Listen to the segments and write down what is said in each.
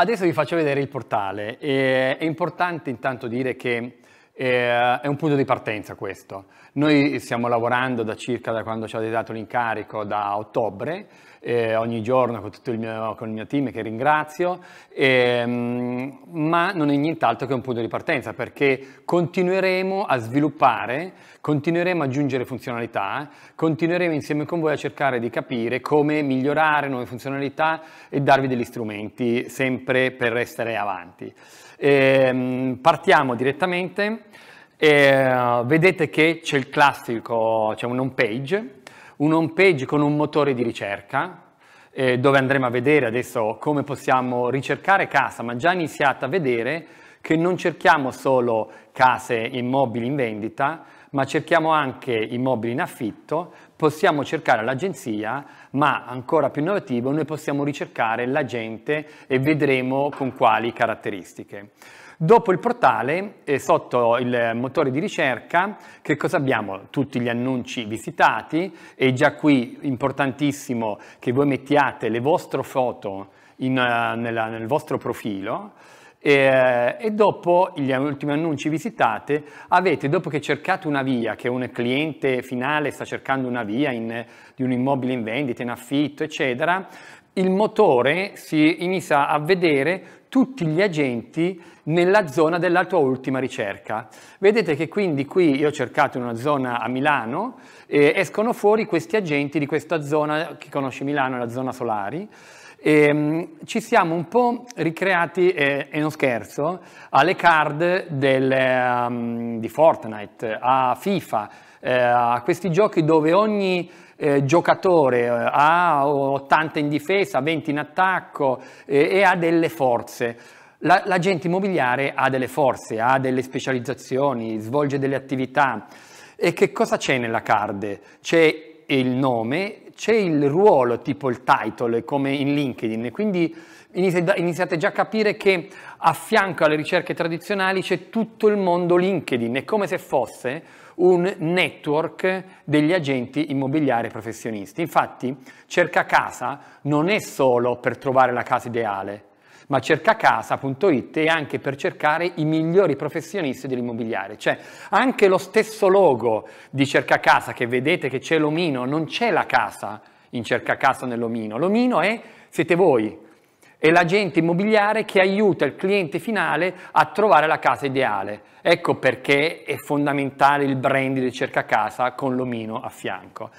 Adesso vi faccio vedere il portale. è importante intanto dire che eh, è un punto di partenza questo. Noi stiamo lavorando da circa da quando ci avete dato l'incarico, da ottobre, eh, ogni giorno con, tutto il mio, con il mio team che ringrazio, ehm, ma non è nient'altro che un punto di partenza perché continueremo a sviluppare, continueremo a aggiungere funzionalità, continueremo insieme con voi a cercare di capire come migliorare nuove funzionalità e darvi degli strumenti sempre per restare avanti. Ehm, partiamo direttamente. E, ehm, vedete che c'è il classico, c'è un home page, un home page con un motore di ricerca, eh, dove andremo a vedere adesso come possiamo ricercare casa, ma già iniziate a vedere che non cerchiamo solo case immobili in vendita, ma cerchiamo anche immobili in affitto, possiamo cercare l'agenzia, ma ancora più innovativo, noi possiamo ricercare l'agente e vedremo con quali caratteristiche. Dopo il portale, sotto il motore di ricerca, che cosa abbiamo? Tutti gli annunci visitati è già qui importantissimo che voi mettiate le vostre foto in, eh, nella, nel vostro profilo e, eh, e, dopo gli ultimi annunci visitate avete, dopo che cercate una via, che un cliente finale sta cercando una via in, di un immobile in vendita, in affitto, eccetera, il motore si inizia a vedere tutti gli agenti nella zona della tua ultima ricerca. Vedete che quindi qui io ho cercato una zona a Milano, eh, escono fuori questi agenti di questa zona, chi conosce Milano la zona Solari, e, ehm, ci siamo un po' ricreati, eh, e non scherzo, alle card del, um, di Fortnite, a FIFA, eh, a questi giochi dove ogni eh, giocatore eh, ha 80 in difesa, 20 in attacco e ha delle forze. La, l'agente immobiliare ha delle forze, ha delle specializzazioni, svolge delle attività. E che cosa c'è nella card? C'è il nome, c'è il ruolo tipo il title come in LinkedIn, quindi iniziate già a capire che a fianco alle ricerche tradizionali c'è tutto il mondo LinkedIn, è come se fosse un network degli agenti immobiliari professionisti. Infatti cerca casa non è solo per trovare la casa ideale, ma cercacasa.it è anche per cercare i migliori professionisti dell'immobiliare. Cioè, anche lo stesso logo di Cercacasa che vedete che c'è l'omino, non c'è la casa in Cercacasa nell'omino. L'omino è siete voi, è l'agente immobiliare che aiuta il cliente finale a trovare la casa ideale. Ecco perché è fondamentale il brand di Cercacasa con l'omino a fianco.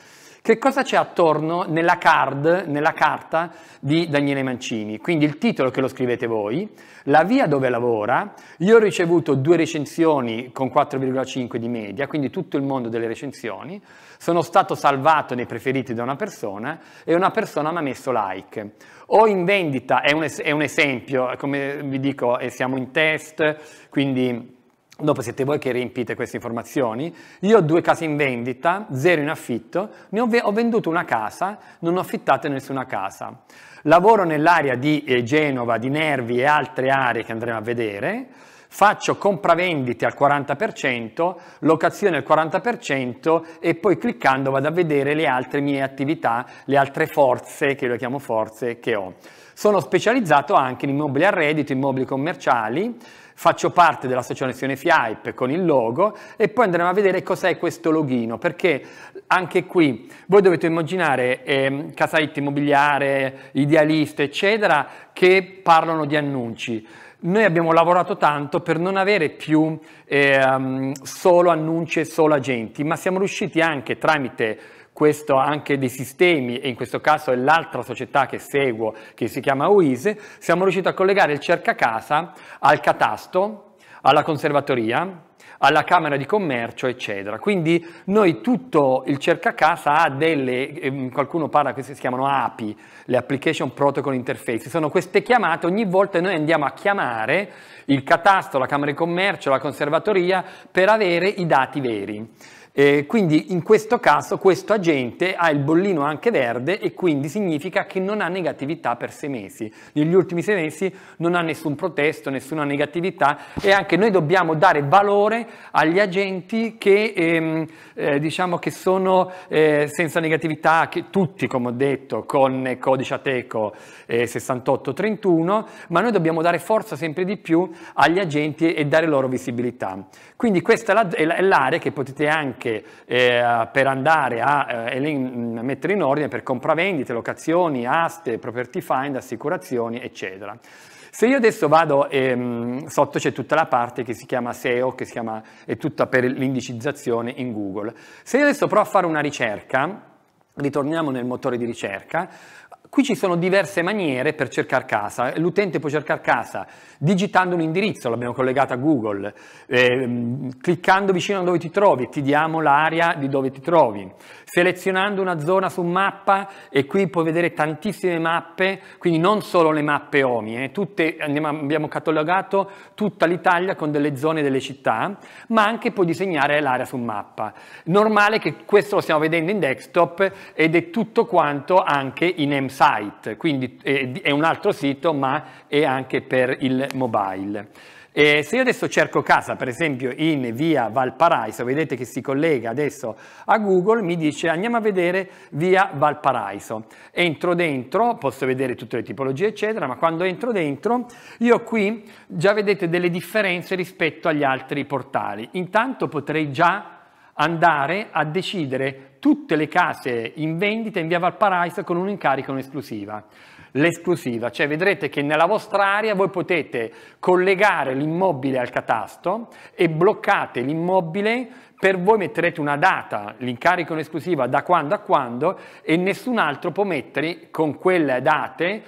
Che cosa c'è attorno nella card, nella carta di Daniele Mancini? Quindi il titolo che lo scrivete voi, la via dove lavora, io ho ricevuto due recensioni con 4,5 di media, quindi tutto il mondo delle recensioni, sono stato salvato nei preferiti da una persona e una persona mi ha messo like. O in vendita, è un, es- è un esempio, come vi dico, siamo in test, quindi Dopo siete voi che riempite queste informazioni. Io ho due case in vendita, zero in affitto, ne ho, ho venduto una casa, non ho affittato nessuna casa. Lavoro nell'area di eh, Genova, di Nervi e altre aree che andremo a vedere. Faccio compravendite al 40%, locazione al 40% e poi cliccando vado a vedere le altre mie attività, le altre forze, che io le chiamo forze, che ho. Sono specializzato anche in immobili a reddito, immobili commerciali, faccio parte dell'associazione FIAIP con il logo e poi andremo a vedere cos'è questo login perché anche qui voi dovete immaginare eh, casaitti immobiliare, idealiste, eccetera, che parlano di annunci. Noi abbiamo lavorato tanto per non avere più eh, solo annunci e solo agenti, ma siamo riusciti anche tramite questo anche dei sistemi, e in questo caso è l'altra società che seguo, che si chiama UISE, siamo riusciti a collegare il cercacasa al catasto, alla conservatoria, alla Camera di Commercio, eccetera. Quindi noi tutto il cercacasa ha delle, ehm, qualcuno parla, queste si chiamano API, le Application Protocol Interface, sono queste chiamate, ogni volta noi andiamo a chiamare il catasto, la Camera di Commercio, la conservatoria per avere i dati veri. Eh, quindi in questo caso questo agente ha il bollino anche verde e quindi significa che non ha negatività per sei mesi. Negli ultimi sei mesi non ha nessun protesto, nessuna negatività e anche noi dobbiamo dare valore agli agenti che, ehm, eh, diciamo che sono eh, senza negatività, che tutti come ho detto con codice ATECO 6831, eh, ma noi dobbiamo dare forza sempre di più agli agenti e dare loro visibilità. Quindi questa è l'area che potete anche anche eh, per andare a eh, mm, mettere in ordine per compravendite, locazioni, aste, property find, assicurazioni, eccetera. Se io adesso vado, ehm, sotto c'è tutta la parte che si chiama SEO, che si chiama, è tutta per l'indicizzazione in Google. Se io adesso provo a fare una ricerca, ritorniamo nel motore di ricerca, Qui ci sono diverse maniere per cercare casa. L'utente può cercare casa digitando un indirizzo, l'abbiamo collegato a Google, eh, cliccando vicino a dove ti trovi, ti diamo l'area di dove ti trovi, selezionando una zona su mappa e qui puoi vedere tantissime mappe, quindi non solo le mappe OMI, eh, tutte, andiamo, abbiamo catalogato tutta l'Italia con delle zone delle città, ma anche puoi disegnare l'area su mappa. Normale che questo lo stiamo vedendo in desktop ed è tutto quanto anche in EMSA site, quindi è un altro sito ma è anche per il mobile. E se io adesso cerco casa, per esempio in via Valparaiso, vedete che si collega adesso a Google, mi dice andiamo a vedere via Valparaiso. Entro dentro, posso vedere tutte le tipologie eccetera, ma quando entro dentro io qui già vedete delle differenze rispetto agli altri portali. Intanto potrei già andare a decidere tutte le case in vendita in via Valparaiso con un incarico in esclusiva. L'esclusiva, cioè vedrete che nella vostra area voi potete collegare l'immobile al catasto e bloccate l'immobile, per voi metterete una data, l'incarico in esclusiva da quando a quando e nessun altro può mettere con quelle date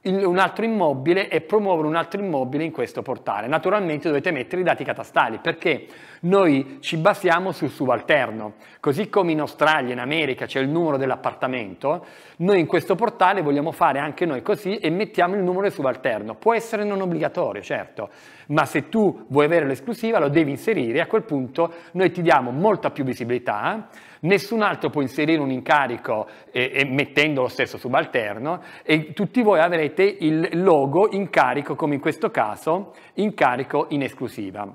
un altro immobile e promuovere un altro immobile in questo portale. Naturalmente dovete mettere i dati catastali perché noi ci basiamo sul subalterno, così come in Australia, in America c'è il numero dell'appartamento, noi in questo portale vogliamo fare anche noi così e mettiamo il numero del subalterno. Può essere non obbligatorio, certo, ma se tu vuoi avere l'esclusiva lo devi inserire, a quel punto noi ti diamo molta più visibilità nessun altro può inserire un incarico eh, eh, mettendo lo stesso subalterno e tutti voi avrete il logo incarico, come in questo caso, incarico in esclusiva.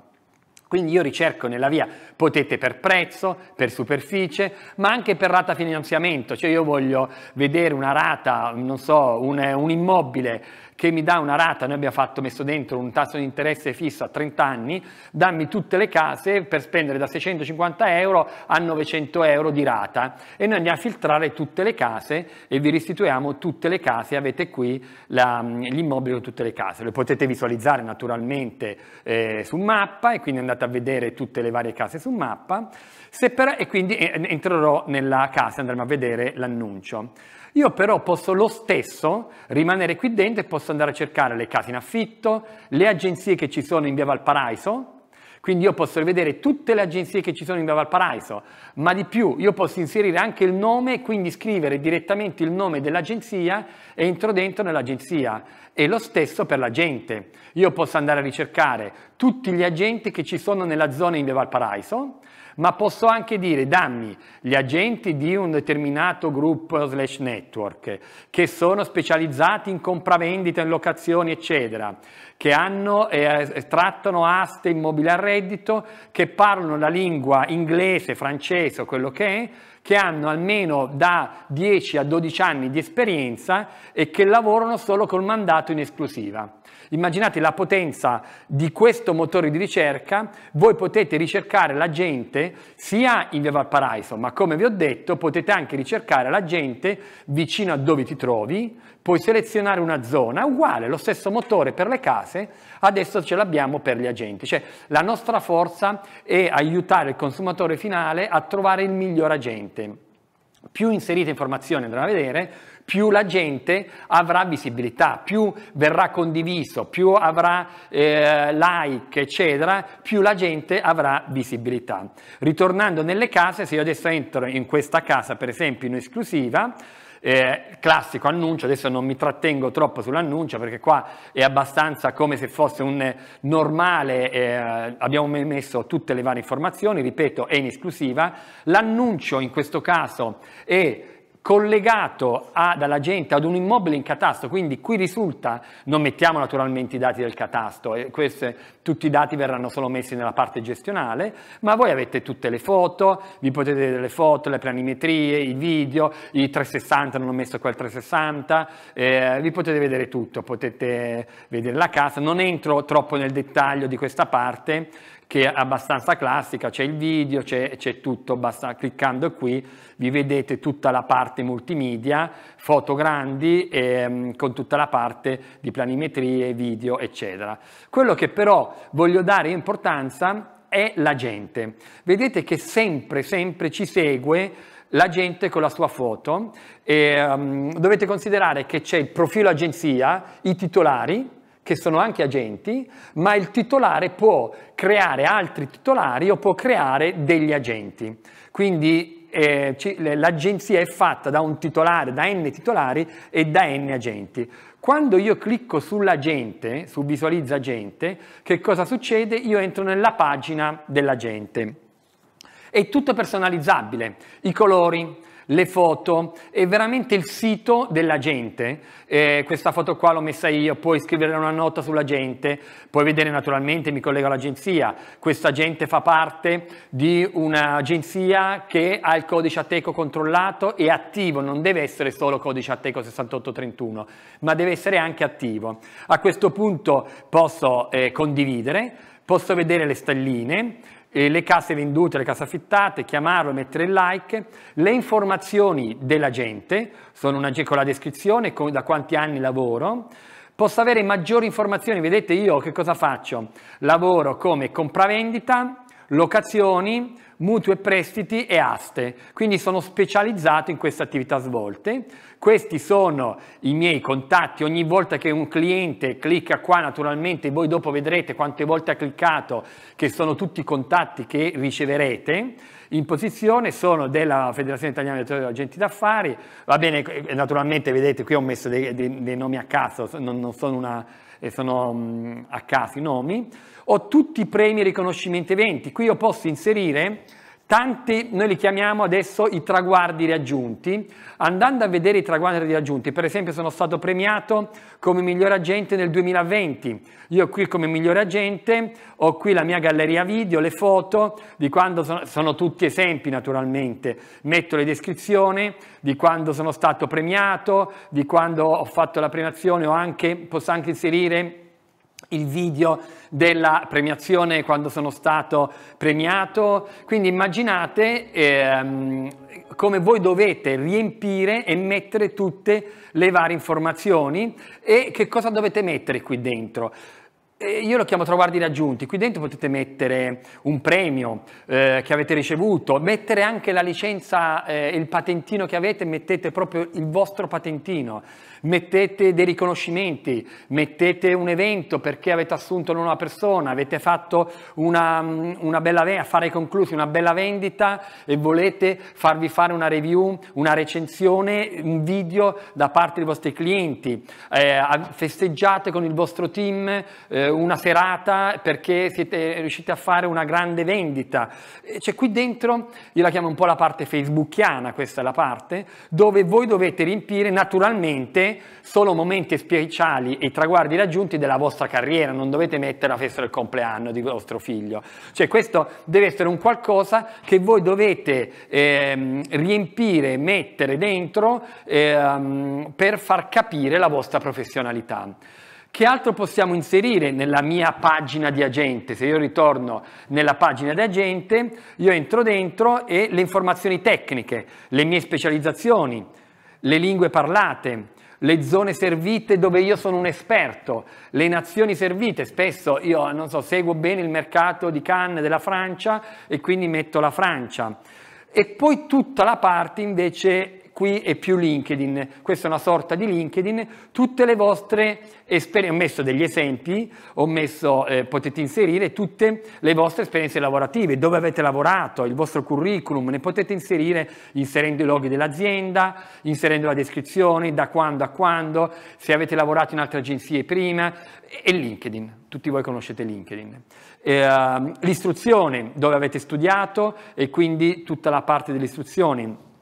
Quindi io ricerco nella via, potete per prezzo, per superficie, ma anche per rata finanziamento, cioè io voglio vedere una rata, non so, un, un immobile che mi dà una rata, noi abbiamo fatto, messo dentro un tasso di interesse fisso a 30 anni, dammi tutte le case per spendere da 650 euro a 900 euro di rata e noi andiamo a filtrare tutte le case e vi restituiamo tutte le case, avete qui l'immobile con tutte le case, le potete visualizzare naturalmente eh, su mappa e quindi andate a vedere tutte le varie case su mappa Se per, e quindi eh, entrerò nella casa, andremo a vedere l'annuncio. Io però posso lo stesso rimanere qui dentro e posso andare a cercare le case in affitto, le agenzie che ci sono in via Valparaiso, quindi io posso rivedere tutte le agenzie che ci sono in via Valparaiso, ma di più io posso inserire anche il nome, quindi scrivere direttamente il nome dell'agenzia e entro dentro nell'agenzia. E lo stesso per l'agente. Io posso andare a ricercare tutti gli agenti che ci sono nella zona in via Valparaiso ma posso anche dire dammi gli agenti di un determinato gruppo slash network che sono specializzati in compravendita, in locazioni eccetera, che hanno, eh, trattano aste immobili a reddito, che parlano la lingua inglese, francese o quello che è, che hanno almeno da 10 a 12 anni di esperienza e che lavorano solo col mandato in esclusiva. Immaginate la potenza di questo motore di ricerca, voi potete ricercare la gente sia in via Valparaiso, ma come vi ho detto potete anche ricercare la gente vicino a dove ti trovi, puoi selezionare una zona, uguale, lo stesso motore per le case, adesso ce l'abbiamo per gli agenti. Cioè la nostra forza è aiutare il consumatore finale a trovare il miglior agente. Più inserite informazioni andrà a vedere, più la gente avrà visibilità, più verrà condiviso, più avrà eh, like, eccetera, più la gente avrà visibilità. Ritornando nelle case, se io adesso entro in questa casa, per esempio in esclusiva, eh, classico annuncio, adesso non mi trattengo troppo sull'annuncio perché qua è abbastanza come se fosse un normale, eh, abbiamo messo tutte le varie informazioni, ripeto è in esclusiva, l'annuncio in questo caso è collegato ad, dall'agente ad un immobile in catasto, quindi qui risulta, non mettiamo naturalmente i dati del catasto, e eh, queste, tutti i dati verranno solo messi nella parte gestionale, ma voi avete tutte le foto, vi potete vedere le foto, le planimetrie, i video, i 360, non ho messo quel 360, eh, vi potete vedere tutto, potete vedere la casa, non entro troppo nel dettaglio di questa parte, che è abbastanza classica, c'è il video, c'è, c'è tutto, basta, cliccando qui vi vedete tutta la parte multimedia, foto grandi ehm, con tutta la parte di planimetrie, video eccetera. Quello che però voglio dare importanza è la gente. Vedete che sempre, sempre ci segue la gente con la sua foto e, um, dovete considerare che c'è il profilo agenzia, i titolari, che sono anche agenti, ma il titolare può creare altri titolari o può creare degli agenti. Quindi eh, l'agenzia è fatta da un titolare, da n titolari e da n agenti. Quando io clicco sull'agente, su visualizza agente, che cosa succede? Io entro nella pagina dell'agente. È tutto personalizzabile, i colori, le foto, è veramente il sito della gente. Eh, questa foto qua l'ho messa io, puoi scrivere una nota sulla gente, puoi vedere naturalmente, mi collego all'agenzia, questa gente fa parte di un'agenzia che ha il codice Ateco controllato e attivo, non deve essere solo codice Ateco 6831, ma deve essere anche attivo. A questo punto posso eh, condividere, posso vedere le stelline, le case vendute, le case affittate, chiamarlo, mettere il like, le informazioni della gente, sono una, con la descrizione, con, da quanti anni lavoro, posso avere maggiori informazioni, vedete io che cosa faccio? Lavoro come compravendita, locazioni, mutui e prestiti e aste, quindi sono specializzato in queste attività svolte. Questi sono i miei contatti, ogni volta che un cliente clicca qua naturalmente voi dopo vedrete quante volte ha cliccato che sono tutti i contatti che riceverete. In posizione sono della Federazione Italiana di Agenti d'Affari, va bene, eh, naturalmente vedete qui ho messo dei, dei, dei nomi a caso, non, non sono una e sono mm, a caso i nomi, ho tutti i premi e riconoscimenti eventi. Qui io posso inserire Tanti noi li chiamiamo adesso i traguardi raggiunti. Andando a vedere i traguardi raggiunti, per esempio sono stato premiato come miglior agente nel 2020. Io qui come miglior agente ho qui la mia galleria video, le foto di quando sono, sono tutti esempi naturalmente. Metto le descrizioni di quando sono stato premiato, di quando ho fatto la premiazione o anche posso anche inserire il video della premiazione quando sono stato premiato. Quindi immaginate ehm, come voi dovete riempire e mettere tutte le varie informazioni e che cosa dovete mettere qui dentro. io lo chiamo traguardi raggiunti, qui dentro potete mettere un premio eh, che avete ricevuto, mettere anche la licenza, eh, il patentino che avete, mettete proprio il vostro patentino, mettete dei riconoscimenti, mettete un evento perché avete assunto una nuova persona, avete fatto una, una bella affari conclusi, una bella vendita e volete farvi fare una review, una recensione, un video da parte dei vostri clienti, eh, festeggiate con il vostro team eh, una serata perché siete riusciti a fare una grande vendita. Cioè qui dentro, io la chiamo un po' la parte facebookiana, questa è la parte, dove voi dovete riempire naturalmente solo momenti speciali e traguardi raggiunti della vostra carriera, non dovete mettere la festa del compleanno di vostro figlio. Cioè questo deve essere un qualcosa che voi dovete ehm, riempire, mettere dentro ehm, per far capire la vostra professionalità. Che altro possiamo inserire nella mia pagina di agente? Se io ritorno nella pagina di agente, io entro dentro e le informazioni tecniche, le mie specializzazioni, le lingue parlate, le zone servite dove io sono un esperto, le nazioni servite, spesso io non so, seguo bene il mercato di Cannes della Francia e quindi metto la Francia. E poi tutta la parte invece qui è più LinkedIn, questa è una sorta di LinkedIn, tutte le vostre esperienze, ho messo degli esempi, ho messo, eh, potete inserire tutte le vostre esperienze lavorative, dove avete lavorato, il vostro curriculum, ne potete inserire inserendo i loghi dell'azienda, inserendo la descrizione, da quando a quando, se avete lavorato in altre agenzie prima, e LinkedIn, tutti voi conoscete LinkedIn. Eh, l'istruzione, dove avete studiato e quindi tutta la parte dell'istruzione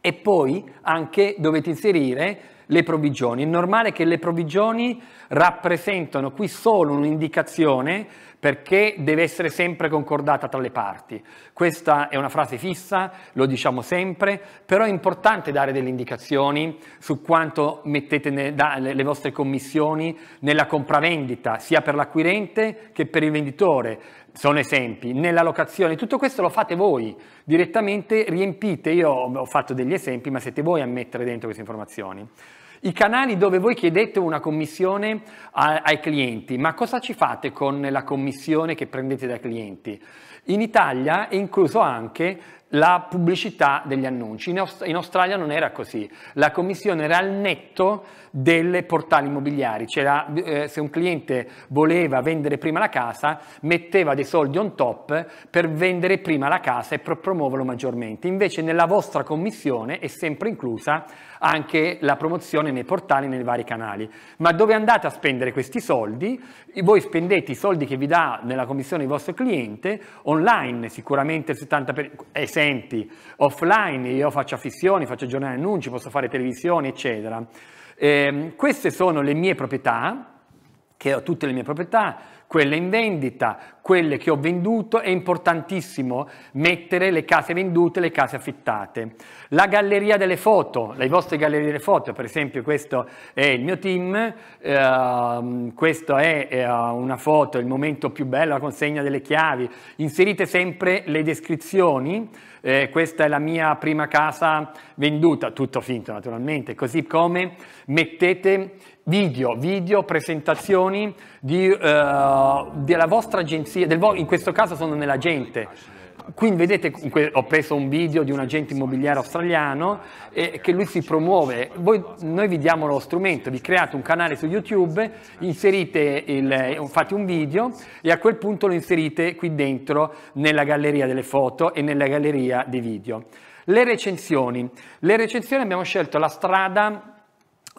e poi anche dovete inserire le provvigioni. È normale che le provvigioni rappresentano qui solo un'indicazione perché deve essere sempre concordata tra le parti. Questa è una frase fissa, lo diciamo sempre, però è importante dare delle indicazioni su quanto mettete le vostre commissioni nella compravendita, sia per l'acquirente che per il venditore sono esempi, nella locazione, tutto questo lo fate voi, direttamente riempite, io ho fatto degli esempi, ma siete voi a mettere dentro queste informazioni. I canali dove voi chiedete una commissione a, ai clienti, ma cosa ci fate con la commissione che prendete dai clienti? In Italia è incluso anche la pubblicità degli annunci. In, Aust- in, Australia non era così, la commissione era al netto delle portali immobiliari, cioè eh, se un cliente voleva vendere prima la casa metteva dei soldi on top per vendere prima la casa e per promuoverlo maggiormente, invece nella vostra commissione è sempre inclusa anche la promozione nei portali, nei vari canali. Ma dove andate a spendere questi soldi? Voi spendete i soldi che vi dà nella commissione il vostro cliente, online sicuramente il 70%, per- è sempre senti offline, io faccio affissioni, faccio giornali annunci, posso fare televisioni, eccetera. Eh, queste sono le mie proprietà, che ho tutte le mie proprietà, quelle in vendita, quelle che ho venduto, è importantissimo mettere le case vendute, le case affittate. La galleria delle foto, le vostre gallerie delle foto, per esempio questo è il mio team, eh, questa è eh, una foto, il momento più bello, la consegna delle chiavi, inserite sempre le descrizioni, eh, questa è la mia prima casa venduta, tutto finto naturalmente, così come mettete video, video, presentazioni di, uh, della vostra agenzia, del vo- in questo caso sono nell'agente. Qui vedete, ho preso un video di un agente immobiliare australiano eh, che lui si promuove. Voi, noi vi diamo lo strumento, vi create un canale su YouTube, inserite il, eh, fate un video e a quel punto lo inserite qui dentro nella galleria delle foto e nella galleria dei video. Le recensioni. Le recensioni abbiamo scelto la strada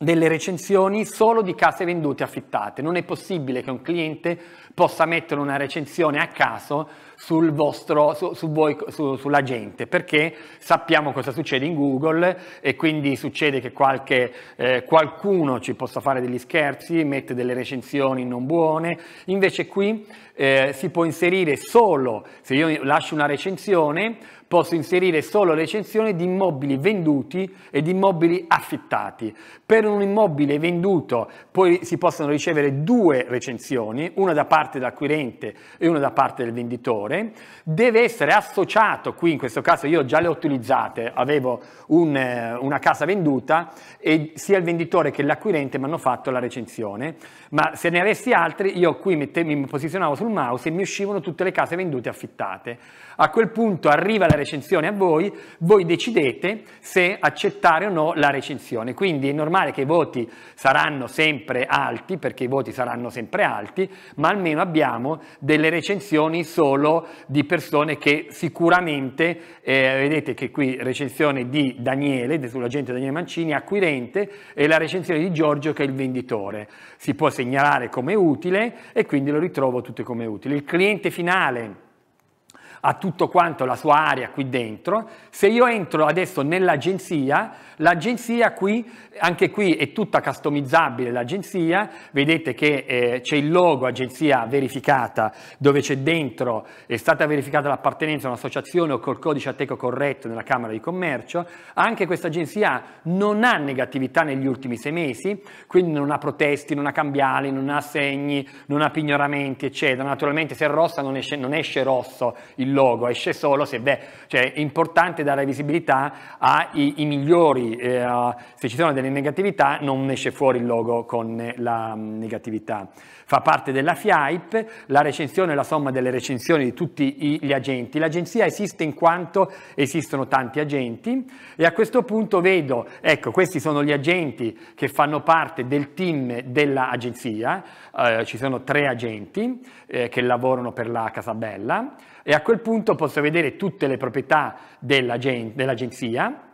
delle recensioni solo di case vendute affittate. Non è possibile che un cliente possa mettere una recensione a caso sul vostro, su, su voi, su, sulla gente, perché sappiamo cosa succede in Google e quindi succede che qualche, eh, qualcuno ci possa fare degli scherzi, mette delle recensioni non buone, invece qui eh, si può inserire solo, se io lascio una recensione, posso inserire solo recensione di immobili venduti e di immobili affittati. Per un immobile venduto poi si possono ricevere due recensioni, una da parte dell'acquirente e una da parte del venditore, valore, deve essere associato, qui in questo caso io già le ho utilizzate, avevo un, eh, una casa venduta e sia il venditore che l'acquirente mi hanno fatto la recensione, ma se ne avessi altri io qui mette, mi posizionavo sul mouse e mi uscivano tutte le case vendute e affittate. A quel punto arriva la recensione a voi, voi decidete se accettare o no la recensione, quindi è normale che i voti saranno sempre alti, perché i voti saranno sempre alti, ma almeno abbiamo delle recensioni solo di persone che sicuramente, eh, vedete che qui recensione di Daniele, sull'agente Daniele Mancini, acquirente, e la recensione di Giorgio che è il venditore. Si può segnalare come utile e quindi lo ritrovo tutto come utile. Il cliente finale ha tutto quanto la sua area qui dentro. Se io entro adesso nell'agenzia, l'agenzia qui, anche qui è tutta customizzabile l'agenzia, vedete che eh, c'è il logo agenzia verificata dove c'è dentro, è stata verificata l'appartenenza a un'associazione o col codice ateco corretto nella Camera di Commercio, anche questa agenzia non ha negatività negli ultimi sei mesi, quindi non ha protesti, non ha cambiali, non ha segni, non ha pignoramenti, eccetera. Naturalmente se è rossa non esce, non esce rosso il logo, esce solo se beh, cioè è importante dare visibilità ai migliori, eh, se ci sono delle negatività non esce fuori il logo con eh, la mm, negatività fa parte della FIAIP, la recensione è la somma delle recensioni di tutti gli agenti. L'agenzia esiste in quanto esistono tanti agenti e a questo punto vedo, ecco, questi sono gli agenti che fanno parte del team dell'agenzia, eh, ci sono tre agenti eh, che lavorano per la Casabella e a quel punto posso vedere tutte le proprietà dell'agenzia,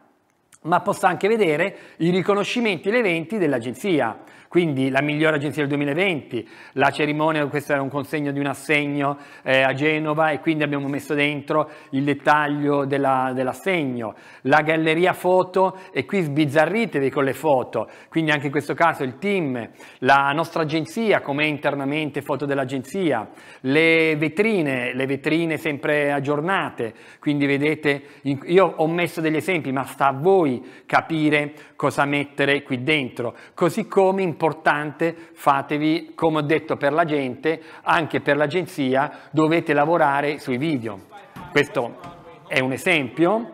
ma posso anche vedere i riconoscimenti e le eventi dell'agenzia. Quindi la migliore agenzia del 2020, la cerimonia, questo era un consegno di un assegno eh, a Genova e quindi abbiamo messo dentro il dettaglio della, dell'assegno, la galleria foto e qui sbizzarritevi con le foto, quindi anche in questo caso il team, la nostra agenzia, com'è internamente foto dell'agenzia, le vetrine, le vetrine sempre aggiornate, quindi vedete, io ho messo degli esempi, ma sta a voi capire cosa mettere qui dentro, così come in importante, fatevi, come ho detto per la gente, anche per l'agenzia dovete lavorare sui video. Questo è un esempio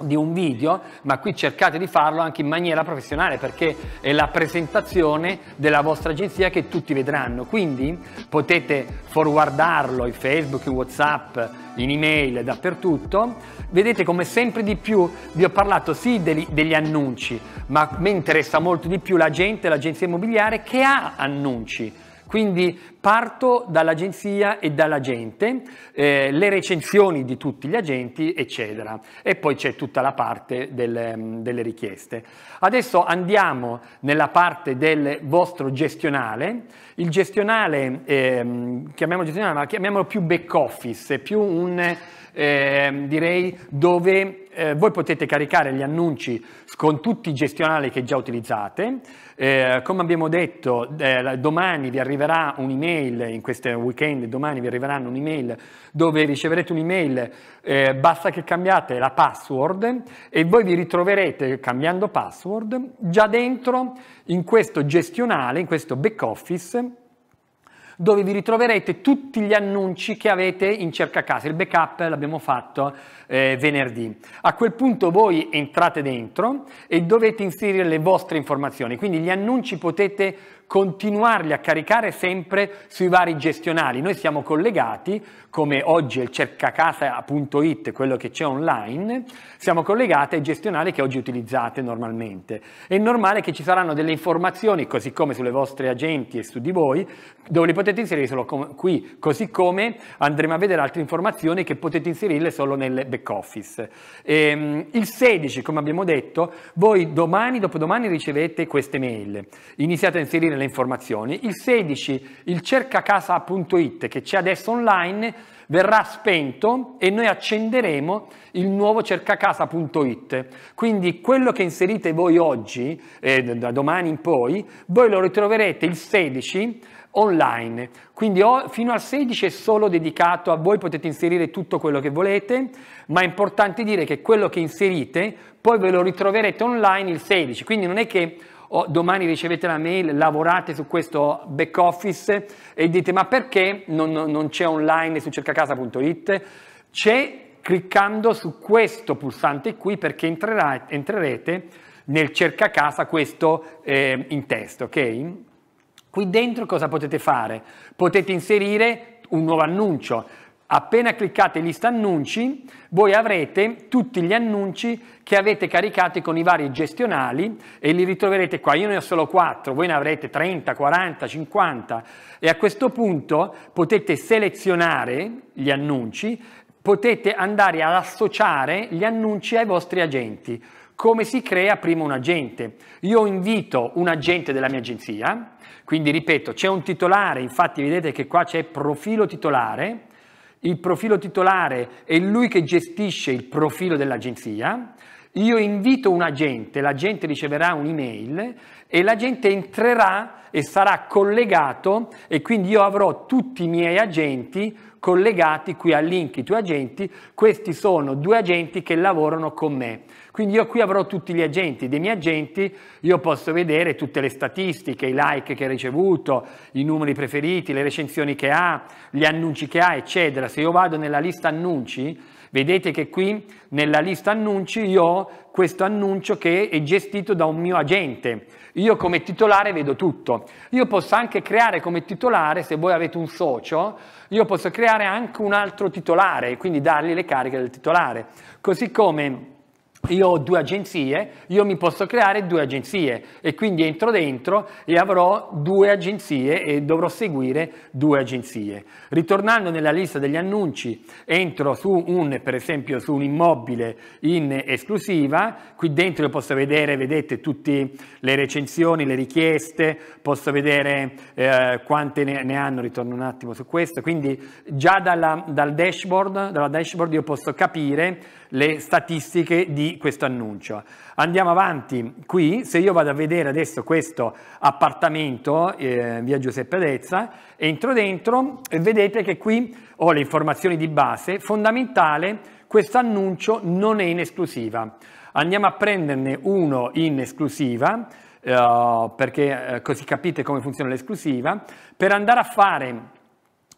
di un video, ma qui cercate di farlo anche in maniera professionale perché è la presentazione della vostra agenzia che tutti vedranno. Quindi potete forwardarlo in Facebook, in WhatsApp, in email, dappertutto, vedete come sempre di più vi ho parlato sì degli, degli annunci, ma mi interessa molto di più la gente, l'agenzia immobiliare che ha annunci quindi parto dall'agenzia e dall'agente, eh, le recensioni di tutti gli agenti, eccetera. E poi c'è tutta la parte del, mm, delle richieste. Adesso andiamo nella parte del vostro gestionale. Il gestionale, eh, chiamiamolo gestionale, ma chiamiamolo più back office, più un, eh, direi, dove eh, voi potete caricare gli annunci con tutti i gestionali che già utilizzate. Eh, come abbiamo detto, eh, domani vi arriverà un'email, in questo weekend domani vi arriveranno un'email dove riceverete un'email, eh, basta che cambiate la password e voi vi ritroverete cambiando password già dentro in questo gestionale, in questo back office dove vi ritroverete tutti gli annunci che avete in cerca casa. Il backup l'abbiamo fatto eh, venerdì. A quel punto voi entrate dentro e dovete inserire le vostre informazioni, quindi gli annunci potete continuarli a caricare sempre sui vari gestionali. Noi siamo collegati, come oggi il cercacasa.it, quello che c'è online, siamo collegati ai gestionali che oggi utilizzate normalmente. È normale che ci saranno delle informazioni, così come sulle vostre agenti e su di voi, dove le potete inserire solo qui, così come andremo a vedere altre informazioni che potete inserirle solo nel back office. Ehm, il 16, come abbiamo detto, voi domani, dopodomani ricevete queste mail. Iniziate a inserire le informazioni. Il 16, il cercacasa.it che c'è adesso online, verrà spento e noi accenderemo il nuovo cercacasa.it. Quindi quello che inserite voi oggi, eh, da domani in poi, voi lo ritroverete il 16 online. Quindi fino al 16 è solo dedicato a voi, potete inserire tutto quello che volete, ma è importante dire che quello che inserite poi ve lo ritroverete online il 16. Quindi non è che o domani ricevete la mail, lavorate su questo back office e dite ma perché non, non c'è online su cercacasa.it? C'è cliccando su questo pulsante qui perché entrerà, entrerete nel cercacasa questo eh, in testo, ok? Qui dentro cosa potete fare? Potete inserire un nuovo annuncio, Appena cliccate lista annunci, voi avrete tutti gli annunci che avete caricato con i vari gestionali e li ritroverete qua. Io ne ho solo 4, voi ne avrete 30, 40, 50 e a questo punto potete selezionare gli annunci, potete andare ad associare gli annunci ai vostri agenti. Come si crea prima un agente? Io invito un agente della mia agenzia, quindi ripeto, c'è un titolare, infatti vedete che qua c'è profilo titolare, il profilo titolare è lui che gestisce il profilo dell'agenzia, io invito un agente, l'agente riceverà un'email e l'agente entrerà e sarà collegato e quindi io avrò tutti i miei agenti collegati qui al link i tuoi agenti, questi sono due agenti che lavorano con me. Quindi io qui avrò tutti gli agenti, dei miei agenti io posso vedere tutte le statistiche, i like che ha ricevuto, i numeri preferiti, le recensioni che ha, gli annunci che ha, eccetera. Se io vado nella lista annunci, vedete che qui nella lista annunci io ho questo annuncio che è gestito da un mio agente. Io come titolare vedo tutto. Io posso anche creare come titolare, se voi avete un socio, io posso creare anche un altro titolare, quindi dargli le cariche del titolare. Così come io ho due agenzie, io mi posso creare due agenzie e quindi entro dentro e avrò due agenzie e dovrò seguire due agenzie. Ritornando nella lista degli annunci, entro su un, per esempio, su un immobile in esclusiva, qui dentro io posso vedere, vedete, tutte le recensioni, le richieste, posso vedere eh, quante ne, ne, hanno, ritorno un attimo su questo, quindi già dalla, dal dashboard, dalla dashboard io posso capire le statistiche di questo annuncio. Andiamo avanti qui, se io vado a vedere adesso questo appartamento, eh, via Giuseppe Dezza, entro dentro e vedete che qui ho le informazioni di base, fondamentale questo annuncio non è in esclusiva. Andiamo a prenderne uno in esclusiva, eh, perché eh, così capite come funziona l'esclusiva. Per andare a fare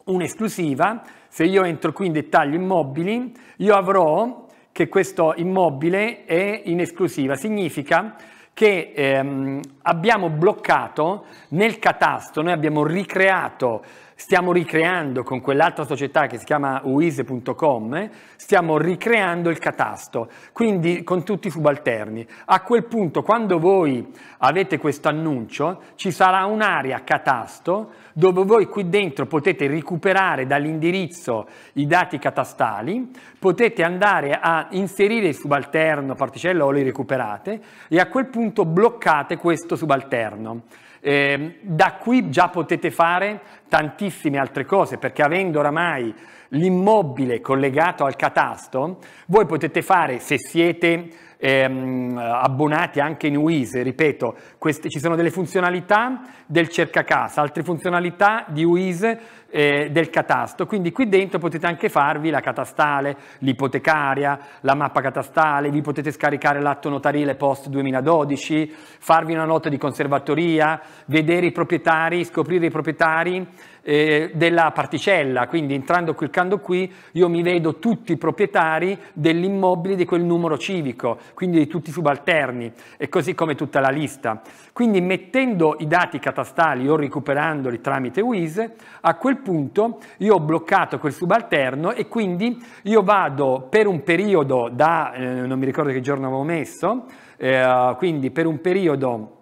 un'esclusiva, se io entro qui in dettaglio immobili, io avrò che questo immobile è in esclusiva, significa che ehm, abbiamo bloccato nel catasto, noi abbiamo ricreato stiamo ricreando con quell'altra società che si chiama uise.com, stiamo ricreando il catasto, quindi con tutti i subalterni. A quel punto, quando voi avete questo annuncio, ci sarà un'area catasto dove voi qui dentro potete recuperare dall'indirizzo i dati catastali, potete andare a inserire il subalterno, particella o le recuperate e a quel punto bloccate questo subalterno. Eh, da qui già potete fare tantissime altre cose, perché avendo oramai l'immobile collegato al catasto, voi potete fare, se siete ehm, abbonati anche in Wiz, ripeto, queste, ci sono delle funzionalità del cercacasa, altre funzionalità di Wiz eh, del catasto, quindi qui dentro potete anche farvi la catastale, l'ipotecaria, la mappa catastale, vi potete scaricare l'atto notarile post 2012, farvi una nota di conservatoria, vedere i proprietari, scoprire i proprietari, eh, della particella, quindi entrando qui, cliccando qui, io mi vedo tutti i proprietari dell'immobile di quel numero civico, quindi di tutti i subalterni e così come tutta la lista. Quindi mettendo i dati catastali o recuperandoli tramite WIS, a quel punto io ho bloccato quel subalterno e quindi io vado per un periodo da, eh, non mi ricordo che giorno avevo messo, eh, quindi per un periodo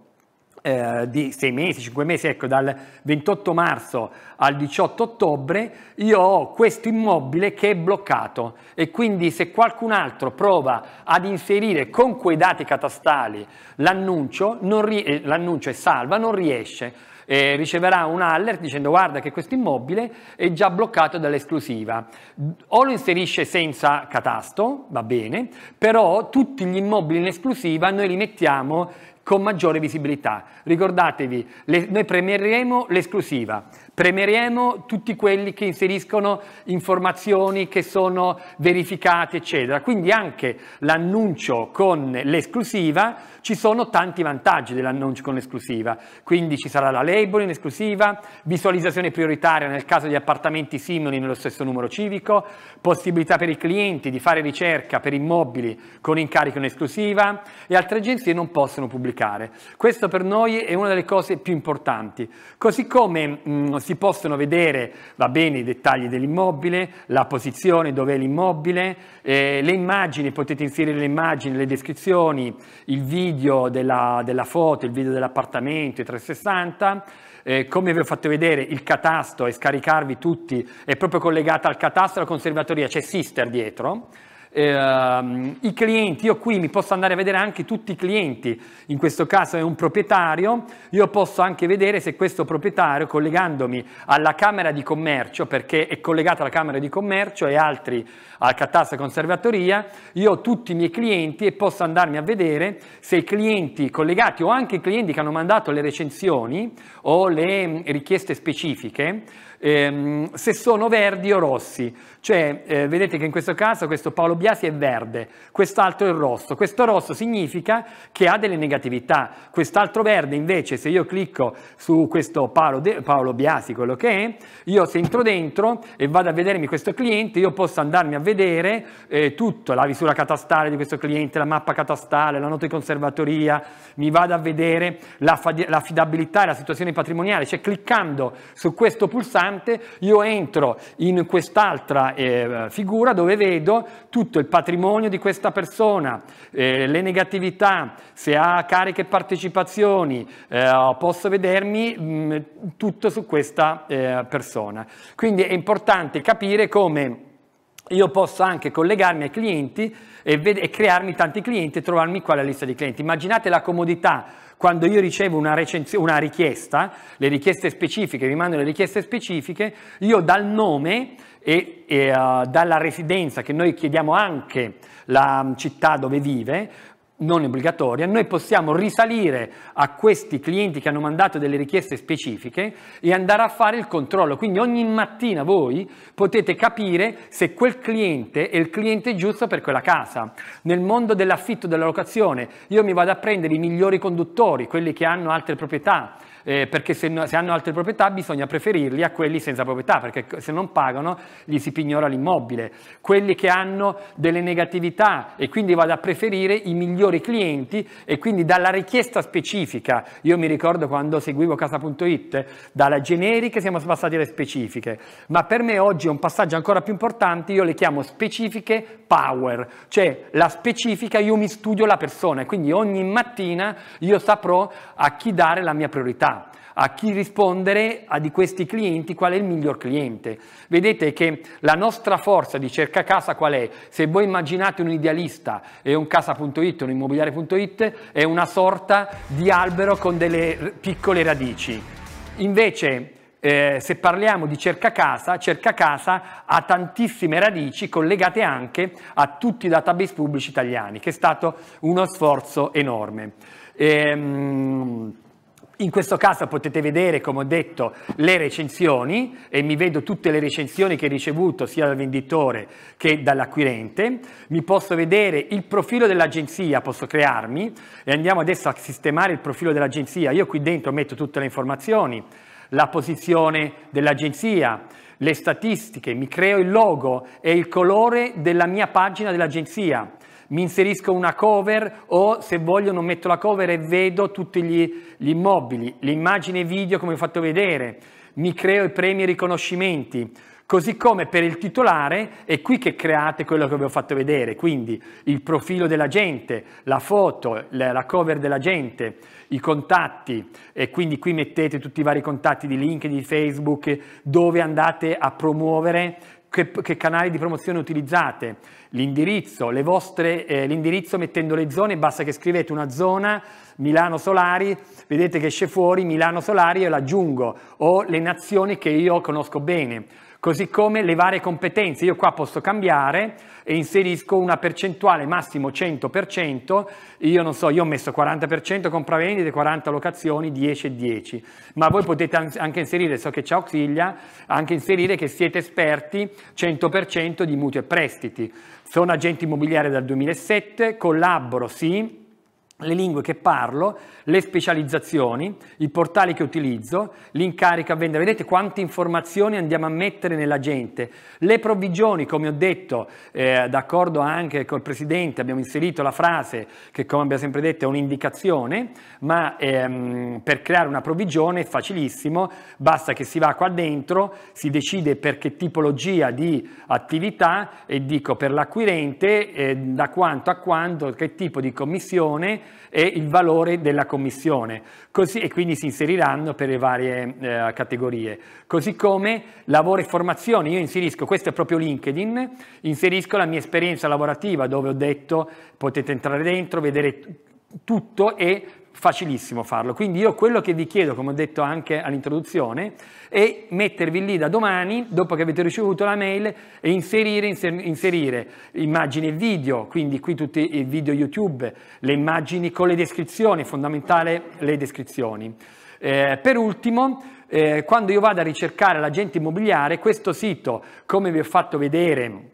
eh, di sei mesi, cinque mesi, ecco dal 28 marzo al 18 ottobre, io ho questo immobile che è bloccato e quindi se qualcun altro prova ad inserire con quei dati catastali l'annuncio, ri- eh, l'annuncio è salva, non riesce. Eh, riceverà un alert dicendo guarda che questo immobile è già bloccato dall'esclusiva. O lo inserisce senza catasto, va bene, però tutti gli immobili in esclusiva noi li mettiamo con maggiore visibilità. Ricordatevi, le, noi premieremo l'esclusiva, Premeremo tutti quelli che inseriscono informazioni che sono verificate, eccetera. Quindi anche l'annuncio con l'esclusiva, ci sono tanti vantaggi dell'annuncio con l'esclusiva. Quindi ci sarà la label in esclusiva, visualizzazione prioritaria nel caso di appartamenti simili nello stesso numero civico, possibilità per i clienti di fare ricerca per immobili con incarico in esclusiva e altre agenzie non possono pubblicare. Questo per noi è una delle cose più importanti. Così come mh, mm, si possono vedere, va bene, i dettagli dell'immobile, la posizione, dove è l'immobile, eh, le immagini, potete inserire le immagini, le descrizioni, il video della, della foto, il video dell'appartamento, i 360, eh, come vi ho fatto vedere il catasto e scaricarvi tutti, è proprio collegato al catasto e alla conservatoria, c'è Sister dietro, eh, i clienti, io qui mi posso andare a vedere anche tutti i clienti, in questo caso è un proprietario, io posso anche vedere se questo proprietario collegandomi alla Camera di Commercio, perché è collegata alla Camera di Commercio e altri al Catasta Conservatoria, io ho tutti i miei clienti e posso andarmi a vedere se i clienti collegati o anche i clienti che hanno mandato le recensioni o le mm, richieste specifiche, ehm, se sono verdi o rossi. Cioè, eh, vedete che in questo caso questo Paolo Biasi è verde, quest'altro è rosso. Questo rosso significa che ha delle negatività. Quest'altro verde, invece, se io clicco su questo Paolo, De, Paolo Biasi, quello che è, io se entro dentro e vado a vedermi questo cliente, io posso andarmi a vedere eh, tutto, la visura catastale di questo cliente, la mappa catastale, la nota di conservatoria, mi vado a vedere l'affidabilità e la situazione patrimoniale. Cioè, cliccando su questo pulsante, importante, io entro in quest'altra eh, figura dove vedo tutto il patrimonio di questa persona, eh, le negatività, se ha cariche e partecipazioni, eh, posso vedermi mh, mm, tutto su questa eh, persona. Quindi è importante capire come io posso anche collegarmi ai clienti e, e crearmi tanti clienti e trovarmi qua la lista di clienti. Immaginate la comodità quando io ricevo una, una richiesta, le richieste specifiche, vi mando le richieste specifiche, io dal nome e, e uh, dalla residenza, che noi chiediamo anche la città dove vive, non obbligatoria, noi possiamo risalire a questi clienti che hanno mandato delle richieste specifiche e andare a fare il controllo. Quindi ogni mattina voi potete capire se quel cliente è il cliente giusto per quella casa. Nel mondo dell'affitto, della locazione, io mi vado a prendere i migliori conduttori, quelli che hanno altre proprietà, eh, perché se, se, hanno altre proprietà bisogna preferirli a quelli senza proprietà, perché se non pagano gli si pignora l'immobile. Quelli che hanno delle negatività e quindi vado a preferire i migliori clienti e quindi dalla richiesta specifica, io mi ricordo quando seguivo casa.it, dalla generica siamo passati alle specifiche, ma per me oggi è un passaggio ancora più importante, io le chiamo specifiche power, cioè la specifica io mi studio la persona e quindi ogni mattina io saprò a chi dare la mia priorità a chi rispondere a di questi clienti qual è il miglior cliente. Vedete che la nostra forza di cerca casa qual è? Se voi immaginate un idealista e un casa.it, un immobiliare.it, è una sorta di albero con delle piccole radici. Invece eh, se parliamo di cerca casa, cerca casa ha tantissime radici collegate anche a tutti i database pubblici italiani, che è stato uno sforzo enorme. Ehm, in questo caso potete vedere, come ho detto, le recensioni e mi vedo tutte le recensioni che ho ricevuto sia dal venditore che dall'acquirente. Mi posso vedere il profilo dell'agenzia, posso crearmi e andiamo adesso a sistemare il profilo dell'agenzia. Io qui dentro metto tutte le informazioni, la posizione dell'agenzia, le statistiche, mi creo il logo e il colore della mia pagina dell'agenzia mi inserisco una cover o se voglio non metto la cover e vedo tutti gli, gli immobili, le immagini e video come ho fatto vedere, mi creo i premi e i riconoscimenti. Così come per il titolare è qui che create quello che vi ho fatto vedere, quindi il profilo della gente, la foto, la cover della gente, i contatti e quindi qui mettete tutti i vari contatti di LinkedIn, di Facebook dove andate a promuovere che, che canali di promozione utilizzate, l'indirizzo, eh, l'indirizzo mettendo le zone, basta che scrivete una zona, Milano Solari, vedete che esce fuori Milano Solari e l'aggiungo, o le nazioni che io conosco bene Così come le varie competenze, io qua posso cambiare e inserisco una percentuale massimo 100%, io non so, io ho messo 40% compravendite, 40 locazioni, 10 e 10, ma voi potete anche inserire, so che c'è Auxilia, anche inserire che siete esperti 100% di mutui e prestiti. Sono agente immobiliare dal 2007, collaboro sì, le lingue che parlo, le specializzazioni, i portali che utilizzo, l'incarico a vendere. Vedete quante informazioni andiamo a mettere nella gente. Le provvigioni, come ho detto, eh, d'accordo anche col Presidente, abbiamo inserito la frase che, come abbiamo sempre detto, è un'indicazione, ma ehm, per creare una provvigione è facilissimo, basta che si va qua dentro, si decide per che tipologia di attività e dico per l'acquirente eh, da quanto a quanto, che tipo di commissione, e il valore della commissione, Così, e quindi si inseriranno per le varie eh, categorie. Così come lavoro e formazione, io inserisco, questo è proprio LinkedIn, inserisco la mia esperienza lavorativa dove ho detto potete entrare dentro, vedere tutto è facilissimo farlo. Quindi io quello che vi chiedo, come ho detto anche all'introduzione, è mettervi lì da domani, dopo che avete ricevuto la mail, e inserire, inserire immagini e video, quindi qui tutti i video YouTube, le immagini con le descrizioni, fondamentale le descrizioni. Eh, per ultimo, eh, quando io vado a ricercare l'agente immobiliare, questo sito, come vi ho fatto vedere,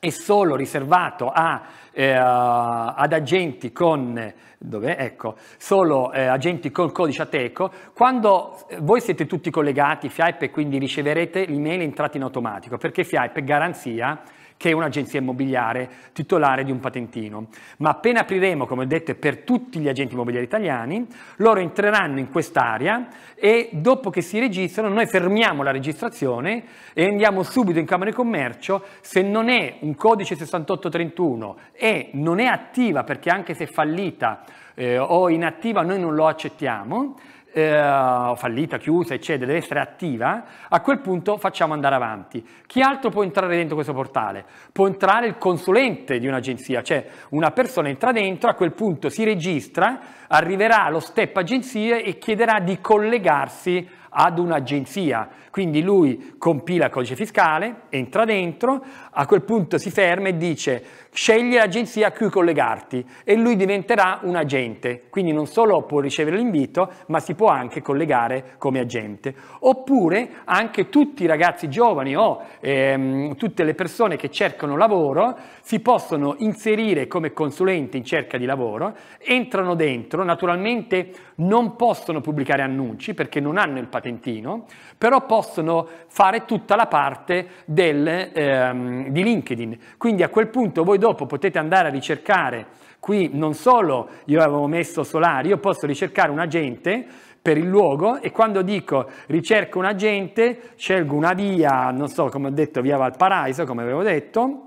è solo riservato a eh, ad agenti con, dove, ecco, solo eh, agenti col codice ateco, quando eh, voi siete tutti collegati, FIAP, e quindi riceverete l'email entrata in automatico, perché FIAP è garanzia che è un'agenzia immobiliare titolare di un patentino. Ma appena apriremo, come ho detto, per tutti gli agenti immobiliari italiani, loro entreranno in quest'area e dopo che si registrano noi fermiamo la registrazione e andiamo subito in Camera di Commercio. Se non è un codice 6831 e non è attiva perché anche se è fallita eh, o inattiva noi non lo accettiamo, eh, fallita, chiusa, eccetera, deve essere attiva, a quel punto facciamo andare avanti. Chi altro può entrare dentro questo portale? Può entrare il consulente di un'agenzia, cioè una persona entra dentro, a quel punto si registra, arriverà allo step agenzie e chiederà di collegarsi ad un'agenzia. Quindi lui compila il codice fiscale, entra dentro, a quel punto si ferma e dice scegli l'agenzia a cui collegarti e lui diventerà un agente. Quindi non solo può ricevere l'invito, ma si può anche collegare come agente. Oppure anche tutti i ragazzi giovani o ehm, tutte le persone che cercano lavoro si possono inserire come consulente in cerca di lavoro, entrano dentro, naturalmente non possono pubblicare annunci perché non hanno il patrimonio patentino, però possono fare tutta la parte del, ehm, di LinkedIn. Quindi a quel punto voi dopo potete andare a ricercare, qui non solo io avevo messo Solari, io posso ricercare un agente per il luogo e quando dico ricerco un agente scelgo una via, non so come ho detto, via Valparaiso, come avevo detto,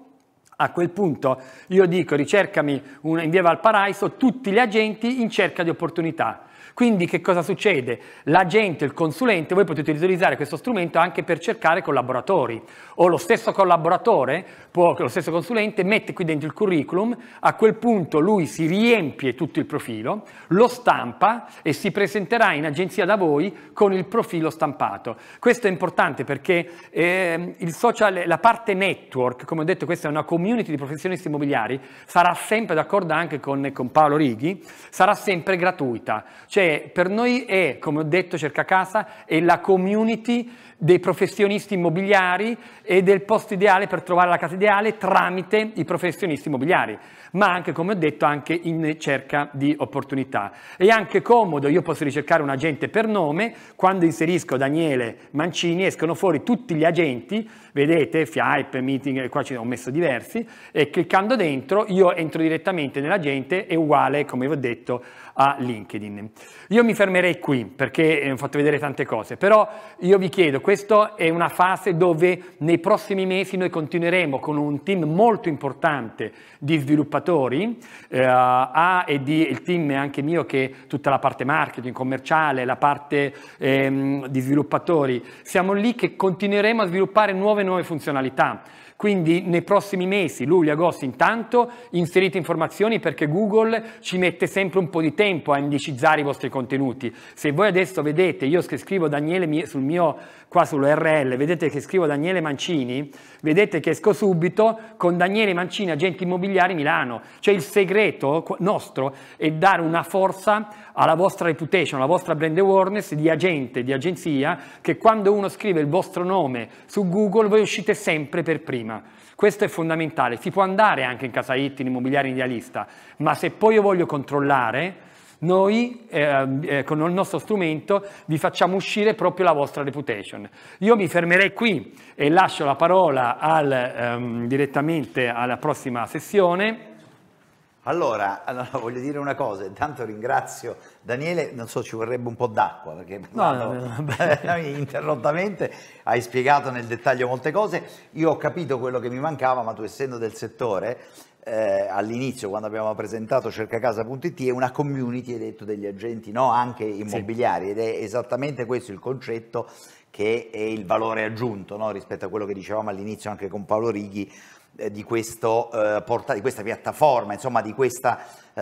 a quel punto io dico ricercami in via Valparaiso tutti gli agenti in cerca di opportunità. Quindi che cosa succede? L'agente, il consulente, voi potete utilizzare questo strumento anche per cercare collaboratori o lo stesso collaboratore, può, lo stesso consulente mette qui dentro il curriculum, a quel punto lui si riempie tutto il profilo, lo stampa e si presenterà in agenzia da voi con il profilo stampato. Questo è importante perché eh, il social, la parte network, come ho detto questa è una community di professionisti immobiliari, sarà sempre d'accordo anche con, con Paolo Righi, sarà sempre gratuita. Cioè, c'è, per noi è, come ho detto, cerca casa, è la community dei professionisti immobiliari e del posto ideale per trovare la casa ideale tramite i professionisti immobiliari, ma anche, come ho detto, anche in cerca di opportunità. È anche comodo, io posso ricercare un agente per nome, quando inserisco Daniele Mancini escono fuori tutti gli agenti, vedete, FIAIP, Meeting, qua ci ho messo diversi, e cliccando dentro io entro direttamente nell'agente, è uguale, come vi ho detto, a LinkedIn. Io mi fermerei qui perché eh, ho fatto vedere tante cose, però io vi chiedo, questa è una fase dove nei prossimi mesi noi continueremo con un team molto importante di sviluppatori eh, a, e di, il team è anche mio che tutta la parte marketing, commerciale, la parte ehm, di sviluppatori, siamo lì che continueremo a sviluppare nuove e nuove funzionalità. Quindi nei prossimi mesi, luglio, agosto, intanto inserite informazioni perché Google ci mette sempre un po' di tempo tempo a indicizzare i vostri contenuti. Se voi adesso vedete, io scrivo Daniele sul mio, qua sull'URL, vedete che scrivo Daniele Mancini, vedete che esco subito con Daniele Mancini, agente immobiliare Milano. Cioè il segreto nostro è dare una forza alla vostra reputation, alla vostra brand awareness di agente, di agenzia, che quando uno scrive il vostro nome su Google voi uscite sempre per prima. Questo è fondamentale. Si può andare anche in casa IT, in immobiliare idealista, ma se poi io voglio controllare, noi ehm, eh, con il nostro strumento vi facciamo uscire proprio la vostra reputation. Io mi fermerei qui e lascio la parola al, ehm, direttamente alla prossima sessione. Allora, allora, voglio dire una cosa, intanto ringrazio Daniele, non so ci vorrebbe un po' d'acqua perché no, no, no, interrottamente hai spiegato nel dettaglio molte cose, io ho capito quello che mi mancava ma tu essendo del settore eh, all'inizio quando abbiamo presentato cercacasa.it è una community, hai detto, degli agenti no? anche immobiliari sì. ed è esattamente questo il concetto che è il valore aggiunto no? rispetto a quello che dicevamo all'inizio anche con Paolo Righi eh, di, questo, eh, porta- di, questa piattaforma, insomma di questa eh,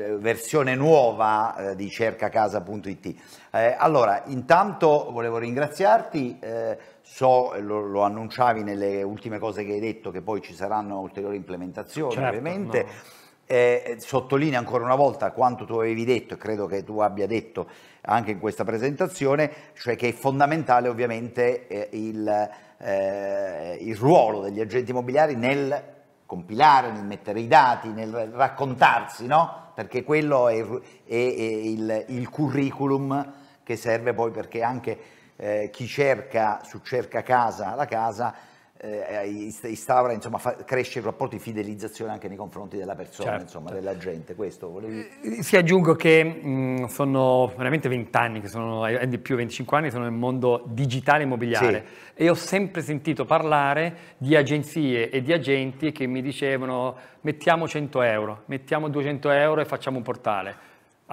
eh, versione nuova eh, di cercacasa.it. allora, intanto volevo ringraziarti So, lo, lo, annunciavi nelle ultime cose che hai detto, che poi ci saranno ulteriori implementazioni, certo, ovviamente. No. Eh, sottolinea ancora una volta quanto tu avevi detto e credo che tu abbia detto anche in questa presentazione, cioè che è fondamentale ovviamente eh, il, eh, il ruolo degli agenti immobiliari nel compilare, nel mettere i dati, nel raccontarsi, no? perché quello è, è, è il, il curriculum che serve poi perché anche eh, chi cerca su cerca casa la casa eh, eh instaura, insomma, fa, cresce il rapporto di fidelizzazione anche nei confronti della persona, certo. insomma, certo. della gente. Questo volevi... Eh, sì, aggiungo che mh, sono veramente 20 anni, che sono, eh, di più 25 anni, sono nel mondo digitale immobiliare sì. e ho sempre sentito parlare di agenzie e di agenti che mi dicevano mettiamo 100 euro, mettiamo 200 euro e facciamo un portale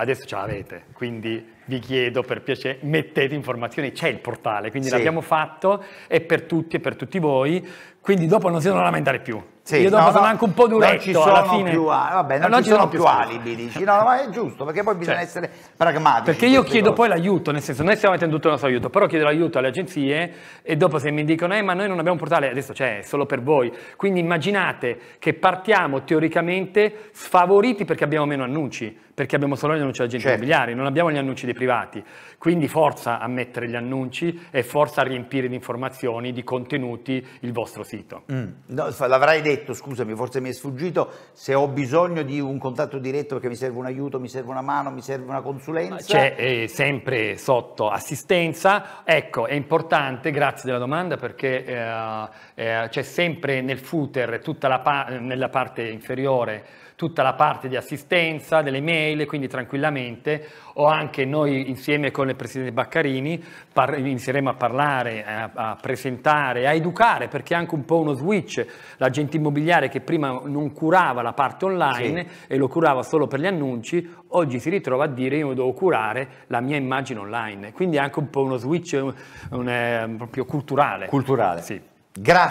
adesso ce l'avete, quindi vi chiedo per piacere, mettete informazioni, c'è il portale, quindi sì. l'abbiamo fatto, è per tutti e per tutti voi, quindi dopo non si devono lamentare più. Sì, Io dopo no, sono no, anche un po' duretto alla fine. Più, vabbè, non, non ci, ci sono, sono più alibi, dici. No, ma è giusto, perché poi bisogna cioè, essere pragmatici. Perché io chiedo cose. poi l'aiuto, nel senso, noi stiamo mettendo tutto il nostro aiuto, però chiedo l'aiuto alle agenzie e dopo se mi dicono, eh, ma noi non abbiamo un portale, adesso c'è, cioè, solo per voi. Quindi immaginate che partiamo teoricamente sfavoriti perché abbiamo meno annunci, perché abbiamo solo gli annunci agenti certo. immobiliari, non abbiamo gli annunci dei privati. Quindi forza a mettere gli annunci e forza a riempire di informazioni, di contenuti il vostro sito. Mm. No, l'avrai detto, scusami, forse mi è sfuggito, se ho bisogno di un contatto diretto perché mi serve un aiuto, mi serve una mano, mi serve una consulenza. C'è eh, sempre sotto assistenza, ecco, è importante, grazie della domanda, perché eh, eh, c'è sempre nel footer, tutta la pa- nella parte inferiore, tutta la parte di assistenza, delle mail, quindi tranquillamente, o anche noi insieme con il Presidente Baccarini inizieremo a parlare, a, a presentare, a educare, perché è anche un po' uno switch, l'agente immobiliare che prima non curava la parte online sì. e lo curava solo per gli annunci, oggi si ritrova a dire io devo curare la mia immagine online, quindi è anche un po' uno switch un, un, un, eh, proprio culturale. Culturale. Sì. Grazie.